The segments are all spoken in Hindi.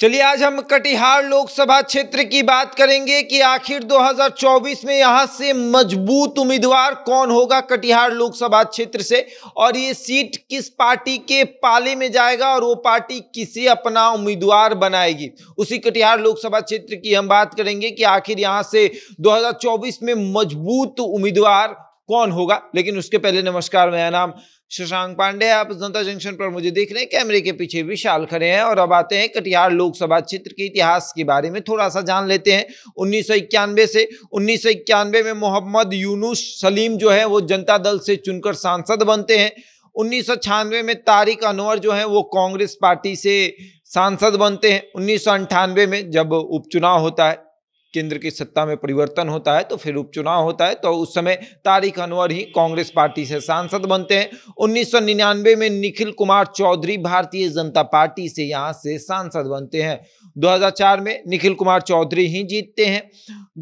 चलिए आज हम कटिहार लोकसभा क्षेत्र की बात करेंगे कि आखिर 2024 में यहाँ से मजबूत उम्मीदवार कौन होगा कटिहार लोकसभा क्षेत्र से और ये सीट किस पार्टी के पाले में जाएगा और वो पार्टी किसे अपना उम्मीदवार बनाएगी उसी कटिहार लोकसभा क्षेत्र की हम बात करेंगे कि आखिर यहाँ से 2024 में मजबूत उम्मीदवार कौन होगा लेकिन उसके पहले नमस्कार मेरा नाम शशांक पांडे आप जनता जंक्शन पर मुझे देख रहे हैं कैमरे के पीछे विशाल खड़े हैं और अब आते हैं कटिहार लोकसभा क्षेत्र के इतिहास के बारे में थोड़ा सा जान लेते हैं उन्नीस से उन्नीस में मोहम्मद यूनुस सलीम जो है वो जनता दल से चुनकर सांसद बनते हैं उन्नीस में तारिक अनवर जो है वो कांग्रेस पार्टी से सांसद बनते हैं उन्नीस में जब उपचुनाव होता है केंद्र की सत्ता में परिवर्तन होता है तो फिर उपचुनाव होता है तो उस समय तारिक अनवर ही कांग्रेस पार्टी से सांसद बनते हैं उन्नीस में निखिल कुमार चौधरी भारतीय जनता पार्टी से यहाँ से सांसद बनते हैं 2004 में निखिल कुमार चौधरी ही जीतते हैं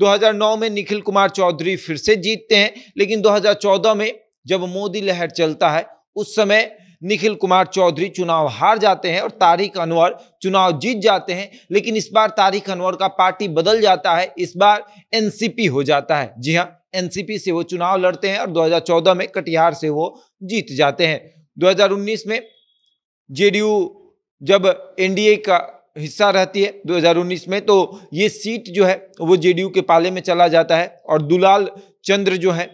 2009 में निखिल कुमार चौधरी फिर से जीतते हैं लेकिन 2014 में जब मोदी लहर चलता है उस समय निखिल कुमार चौधरी चुनाव हार जाते हैं और तारिक अनवर चुनाव जीत जाते हैं लेकिन इस बार तारिक अनवर का पार्टी बदल जाता है इस बार एनसीपी हो जाता है जी हाँ एनसीपी से वो चुनाव लड़ते हैं और 2014 में कटिहार से वो जीत जाते हैं 2019 में जेडीयू जब एनडीए का हिस्सा रहती है 2019 में तो ये सीट जो है वो जेडीयू के पाले में चला जाता है और दुलाल चंद्र जो है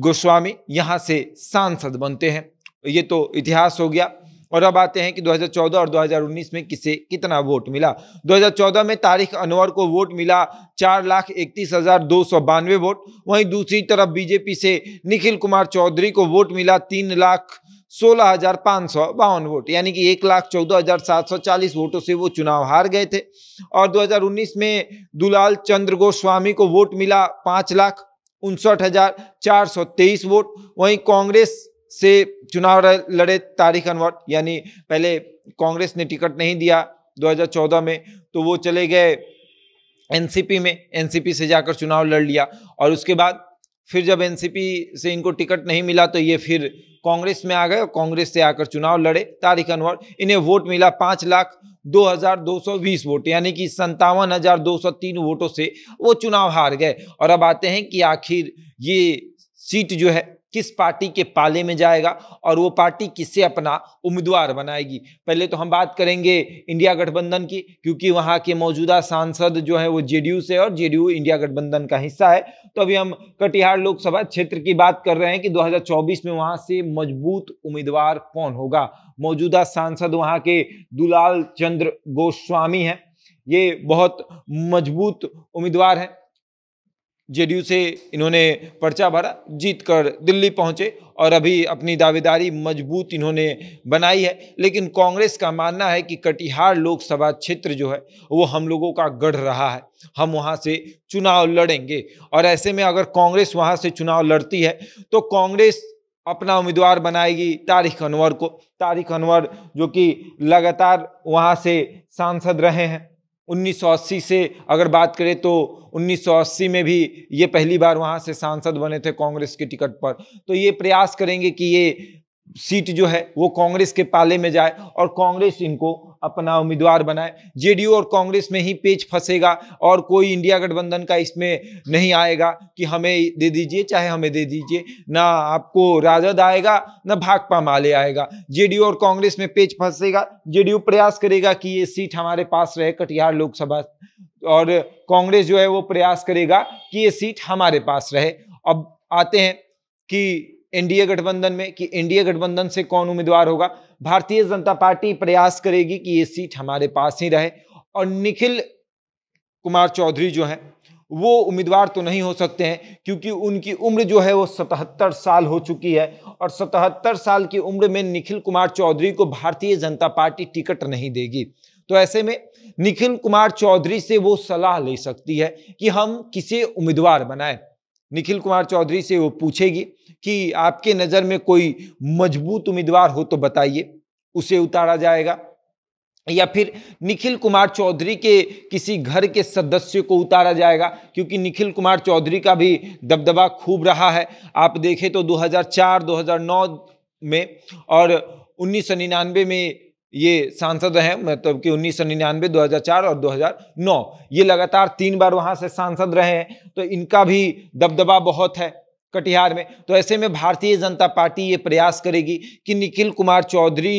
गोस्वामी यहाँ से सांसद बनते हैं ये तो इतिहास हो गया और अब आते हैं कि 2014 और 2019 में किसे कितना वोट मिला 2014 में तारिक अनवर को वोट मिला चार लाख इकतीस हजार दो सौ बानवे वोट वहीं दूसरी तरफ बीजेपी से निखिल कुमार चौधरी को वोट मिला तीन लाख सोलह हजार पाँच सौ बावन वोट यानी कि एक लाख चौदह हजार सात सौ चालीस वोटों से वो चुनाव हार गए थे और 2019 में दुलाल चंद्र गोस्वामी को वोट मिला पाँच लाख उनसठ हजार चार सौ तेईस वोट वहीं कांग्रेस से चुनाव लड़े तारिक अनवर यानी पहले कांग्रेस ने टिकट नहीं दिया 2014 में तो वो चले गए एनसीपी में एनसीपी से जाकर चुनाव लड़ लिया और उसके बाद फिर जब एनसीपी से इनको टिकट नहीं मिला तो ये फिर कांग्रेस में आ गए और कांग्रेस से आकर चुनाव लड़े तारिक अनवर इन्हें वोट मिला पाँच लाख 2220 वोट यानी कि संतावन वोटों से वो चुनाव हार गए और अब आते हैं कि आखिर ये सीट जो है किस पार्टी के पाले में जाएगा और वो पार्टी किससे अपना उम्मीदवार बनाएगी पहले तो हम बात करेंगे इंडिया गठबंधन की क्योंकि वहाँ के मौजूदा सांसद जो है वो जेडीयू से और जेडीयू इंडिया गठबंधन का हिस्सा है तो अभी हम कटिहार लोकसभा क्षेत्र की बात कर रहे हैं कि 2024 में वहाँ से मजबूत उम्मीदवार कौन होगा मौजूदा सांसद वहाँ के दुलाल चंद्र गोस्वामी हैं ये बहुत मजबूत उम्मीदवार हैं जेडीयू से इन्होंने पर्चा भरा जीत कर दिल्ली पहुंचे और अभी अपनी दावेदारी मजबूत इन्होंने बनाई है लेकिन कांग्रेस का मानना है कि कटिहार लोकसभा क्षेत्र जो है वो हम लोगों का गढ़ रहा है हम वहाँ से चुनाव लड़ेंगे और ऐसे में अगर कांग्रेस वहाँ से चुनाव लड़ती है तो कांग्रेस अपना उम्मीदवार बनाएगी तारिक अनवर को तारिक अनवर जो कि लगातार वहाँ से सांसद रहे हैं 1980 से अगर बात करें तो 1980 में भी ये पहली बार वहाँ से सांसद बने थे कांग्रेस के टिकट पर तो ये प्रयास करेंगे कि ये सीट जो है वो कांग्रेस के पाले में जाए और कांग्रेस इनको अपना उम्मीदवार बनाए जेडीयू और कांग्रेस में ही पेच फंसेगा और कोई इंडिया गठबंधन का इसमें नहीं आएगा कि हमें दे दीजिए चाहे हमें दे दीजिए ना आपको राजद आएगा ना भाकपा माले आएगा जेडीयू और कांग्रेस में पेच फंसेगा जेडीयू प्रयास करेगा कि ये सीट हमारे पास रहे कटिहार लोकसभा और कांग्रेस जो है वो प्रयास करेगा कि ये सीट हमारे पास रहे अब आते हैं कि एनडीए गठबंधन में कि एनडीए गठबंधन से कौन उम्मीदवार होगा भारतीय जनता पार्टी प्रयास करेगी कि ये सीट हमारे पास ही रहे और निखिल कुमार चौधरी जो हैं वो उम्मीदवार तो नहीं हो सकते हैं क्योंकि उनकी उम्र जो है वो सतहत्तर साल हो चुकी है और सतहत्तर साल की उम्र में निखिल कुमार चौधरी को भारतीय जनता पार्टी टिकट नहीं देगी तो ऐसे में निखिल कुमार चौधरी से वो सलाह ले सकती है कि हम किसे उम्मीदवार बनाएं निखिल कुमार चौधरी से वो पूछेगी कि आपके नज़र में कोई मजबूत उम्मीदवार हो तो बताइए उसे उतारा जाएगा या फिर निखिल कुमार चौधरी के किसी घर के सदस्य को उतारा जाएगा क्योंकि निखिल कुमार चौधरी का भी दबदबा खूब रहा है आप देखें तो 2004 2009 में और उन्नीस में ये सांसद हैं मतलब कि उन्नीस सौ निन्यानवे दो और 2009 ये लगातार तीन बार वहाँ से सांसद रहे हैं तो इनका भी दबदबा बहुत है कटिहार में तो ऐसे में भारतीय जनता पार्टी ये प्रयास करेगी कि निखिल कुमार चौधरी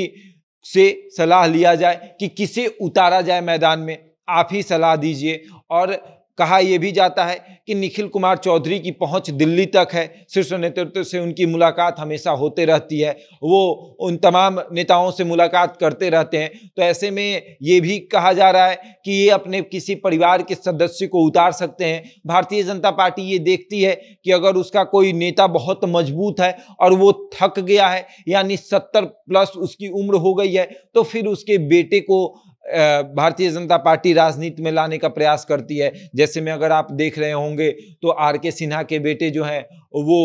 से सलाह लिया जाए कि किसे उतारा जाए मैदान में आप ही सलाह दीजिए और कहा यह भी जाता है कि निखिल कुमार चौधरी की पहुंच दिल्ली तक है शीर्ष नेतृत्व से उनकी मुलाकात हमेशा होते रहती है वो उन तमाम नेताओं से मुलाकात करते रहते हैं तो ऐसे में ये भी कहा जा रहा है कि ये अपने किसी परिवार के सदस्य को उतार सकते हैं भारतीय जनता पार्टी ये देखती है कि अगर उसका कोई नेता बहुत मजबूत है और वो थक गया है यानी सत्तर प्लस उसकी उम्र हो गई है तो फिर उसके बेटे को भारतीय जनता पार्टी राजनीति में लाने का प्रयास करती है जैसे में अगर आप देख रहे होंगे तो आर के सिन्हा के बेटे जो हैं वो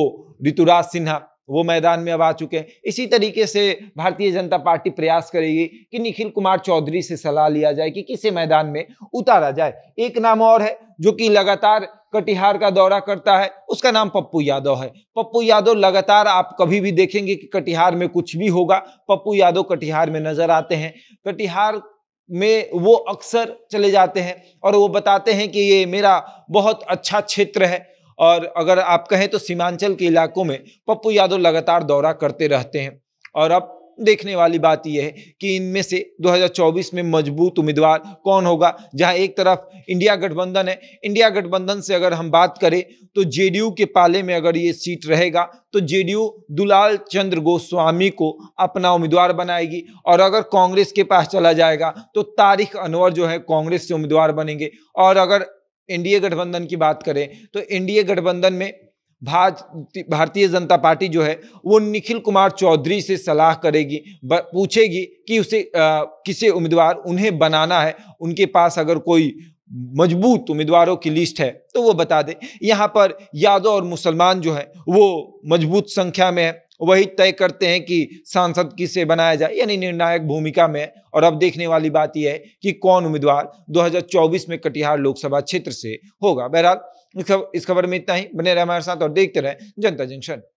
ऋतुराज सिन्हा वो मैदान में अब आ चुके हैं इसी तरीके से भारतीय जनता पार्टी प्रयास करेगी कि निखिल कुमार चौधरी से सलाह लिया जाए कि किसे मैदान में उतारा जाए एक नाम और है जो कि लगातार कटिहार का दौरा करता है उसका नाम पप्पू यादव है पप्पू यादव लगातार आप कभी भी देखेंगे कि कटिहार में कुछ भी होगा पप्पू यादव कटिहार में नजर आते हैं कटिहार में वो अक्सर चले जाते हैं और वो बताते हैं कि ये मेरा बहुत अच्छा क्षेत्र है और अगर आप कहें तो सीमांचल के इलाकों में पप्पू यादव लगातार दौरा करते रहते हैं और अब देखने वाली बात यह है कि इनमें से 2024 में मजबूत उम्मीदवार कौन होगा जहां एक तरफ इंडिया गठबंधन है इंडिया गठबंधन से अगर हम बात करें तो जेडीयू के पाले में अगर ये सीट रहेगा तो जेडीयू दुलाल चंद्र गोस्वामी को अपना उम्मीदवार बनाएगी और अगर कांग्रेस के पास चला जाएगा तो तारिक अनवर जो है कांग्रेस से उम्मीदवार बनेंगे और अगर एनडीए गठबंधन की बात करें तो एनडीए गठबंधन में भारतीय जनता पार्टी जो है वो निखिल कुमार चौधरी से सलाह करेगी पूछेगी कि उसे आ, किसे उम्मीदवार उन्हें बनाना है उनके पास अगर कोई मजबूत उम्मीदवारों की लिस्ट है तो वो बता दे यहाँ पर यादव और मुसलमान जो है वो मजबूत संख्या में है वही तय करते हैं कि सांसद किसे बनाया जाए यानी निर्णायक भूमिका में और अब देखने वाली बात यह है कि कौन उम्मीदवार 2024 में कटिहार लोकसभा क्षेत्र से होगा बहरहाल इस खबर में इतना ही बने रहे हमारे साथ और देखते रहे जनता जंक्शन